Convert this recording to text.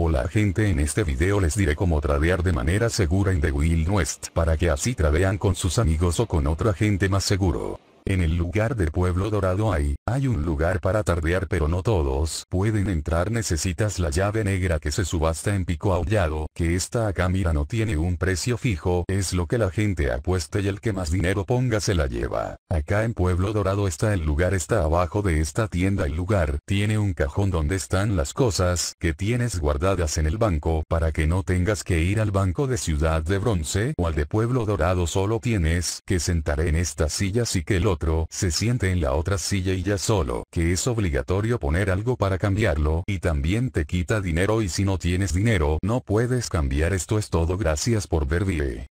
Hola gente en este video les diré cómo tradear de manera segura en The Wild West para que así tradean con sus amigos o con otra gente más seguro. En el lugar de Pueblo Dorado hay, hay un lugar para tardear pero no todos pueden entrar necesitas la llave negra que se subasta en pico aullado, que esta acá mira no tiene un precio fijo, es lo que la gente apuesta y el que más dinero ponga se la lleva. Acá en Pueblo Dorado está el lugar está abajo de esta tienda el lugar, tiene un cajón donde están las cosas que tienes guardadas en el banco para que no tengas que ir al banco de Ciudad de Bronce o al de Pueblo Dorado solo tienes que sentar en estas sillas y que lo se siente en la otra silla y ya solo que es obligatorio poner algo para cambiarlo y también te quita dinero y si no tienes dinero no puedes cambiar esto es todo gracias por ver